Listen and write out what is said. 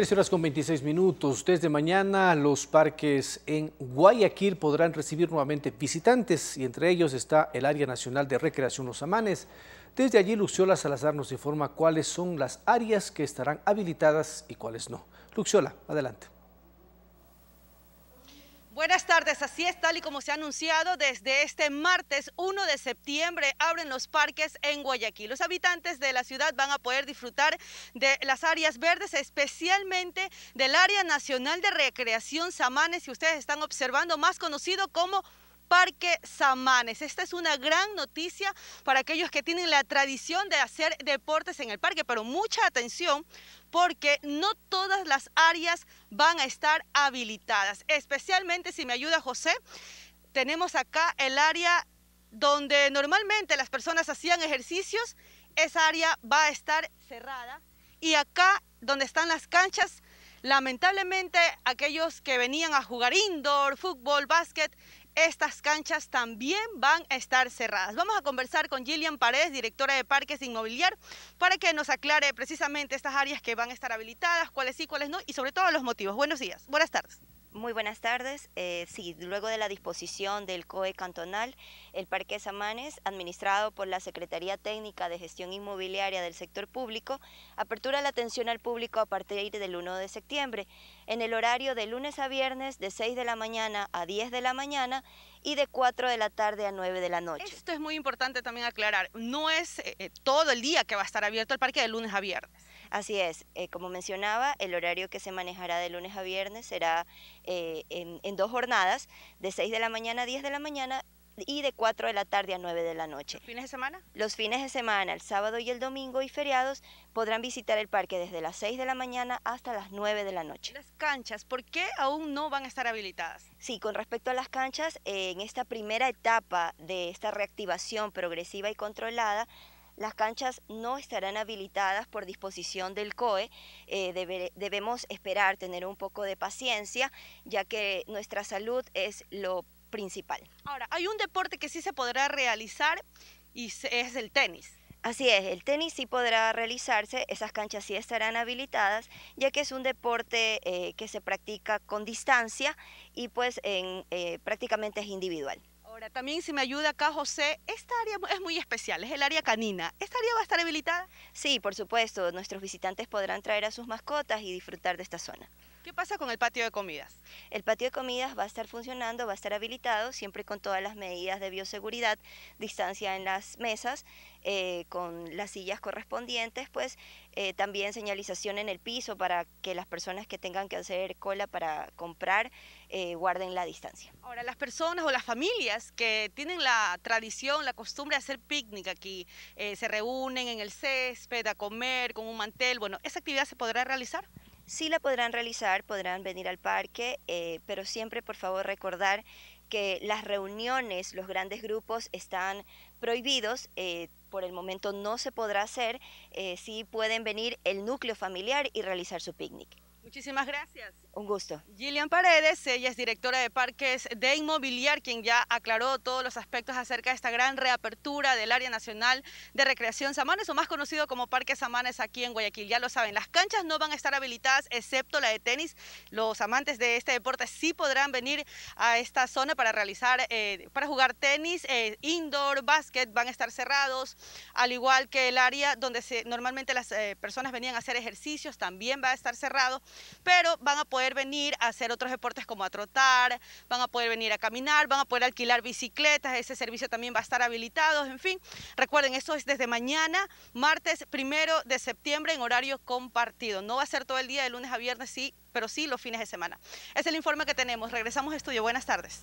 13 horas con 26 minutos. Desde mañana los parques en Guayaquil podrán recibir nuevamente visitantes y entre ellos está el Área Nacional de Recreación Los Amanes. Desde allí Luciola Salazar nos informa cuáles son las áreas que estarán habilitadas y cuáles no. Luciola, adelante así es, tal y como se ha anunciado, desde este martes 1 de septiembre abren los parques en Guayaquil. Los habitantes de la ciudad van a poder disfrutar de las áreas verdes, especialmente del Área Nacional de Recreación Samanes, y ustedes están observando, más conocido como Parque Samanes. Esta es una gran noticia para aquellos que tienen la tradición de hacer deportes en el parque, pero mucha atención porque no todas las áreas van a estar habilitadas, especialmente si me ayuda José. Tenemos acá el área donde normalmente las personas hacían ejercicios, esa área va a estar cerrada. Y acá donde están las canchas, lamentablemente aquellos que venían a jugar indoor, fútbol, básquet, estas canchas también van a estar cerradas. Vamos a conversar con Gillian Paredes, directora de Parques Inmobiliar, para que nos aclare precisamente estas áreas que van a estar habilitadas, cuáles sí, cuáles no, y sobre todo los motivos. Buenos días, buenas tardes. Muy buenas tardes. Eh, sí, luego de la disposición del COE cantonal, el Parque Samanes, administrado por la Secretaría Técnica de Gestión Inmobiliaria del Sector Público, apertura la atención al público a partir del 1 de septiembre, en el horario de lunes a viernes de 6 de la mañana a 10 de la mañana y de 4 de la tarde a 9 de la noche. Esto es muy importante también aclarar, no es eh, eh, todo el día que va a estar abierto el parque de lunes a viernes. Así es, eh, como mencionaba, el horario que se manejará de lunes a viernes será eh, en, en, dos jornadas, de 6 de la mañana a 10 de la mañana y de 4 de la tarde a 9 de la noche. ¿Los fines de semana? Los fines de semana, el sábado y el domingo y feriados podrán visitar el parque desde las 6 de la mañana hasta las 9 de la noche. Las canchas, ¿por qué aún no van a estar habilitadas? Sí, con respecto a las canchas, eh, en esta primera etapa de esta reactivación progresiva y controlada, las canchas no estarán habilitadas por disposición del COE. Eh, debemos esperar, tener un poco de paciencia, ya que nuestra salud es lo principal. Ahora, hay un deporte que sí se podrá realizar y es el tenis. Así es, el tenis sí podrá realizarse, esas canchas sí estarán habilitadas, ya que es un deporte eh, que se practica con distancia y pues eh, prácticamente es individual también si me ayuda acá José, esta área es muy especial, es el área canina. ¿Esta área va a estar habilitada? Sí, por supuesto, nuestros visitantes podrán traer a sus mascotas y disfrutar de esta zona. ¿Qué pasa con el patio de comidas? El patio de comidas va a estar funcionando, va a estar habilitado, siempre con todas las medidas de bioseguridad, distancia en las mesas, eh, con las sillas correspondientes, pues eh, también señalización en el piso para que las personas que tengan que hacer cola para comprar eh, guarden la distancia. Ahora, las personas o las familias que tienen la tradición, la costumbre de hacer picnic aquí, se reúnen en el césped a comer con un mantel, bueno, ¿esa actividad se podrá realizar? sí la podrán realizar, podrán venir al parque, eh, pero siempre por favor recordar que las reuniones, los grandes grupos están prohibidos. Eh, por el momento no se podrá hacer, Si eh, sí pueden venir el núcleo familiar y realizar su picnic. Muchísimas gracias. Un gusto. Gillian Paredes, ella es directora de Parques de Inmobiliar, quien ya aclaró todos los aspectos acerca de esta gran reapertura del Área Nacional de Recreación Samanes, o más conocido como Parque Samanes aquí en Guayaquil. Ya lo saben, las canchas no van a estar habilitadas, excepto la de tenis. Los amantes de este deporte sí podrán venir a esta zona para realizar, eh, para jugar tenis, eh, indoor, básquet, van a estar cerrados, al igual que el área donde se, normalmente las eh, personas venían a hacer ejercicios, también va a estar cerrado pero van a poder venir a hacer otros deportes como a trotar, van a poder venir a caminar, van a poder alquilar bicicletas, ese servicio también va a estar habilitado, en fin. Recuerden, eso es desde mañana, martes primero de septiembre, en horario compartido. No va a ser todo el día de lunes a viernes, sí, pero sí los fines de semana. Es el informe que tenemos. Regresamos a estudio. Buenas tardes.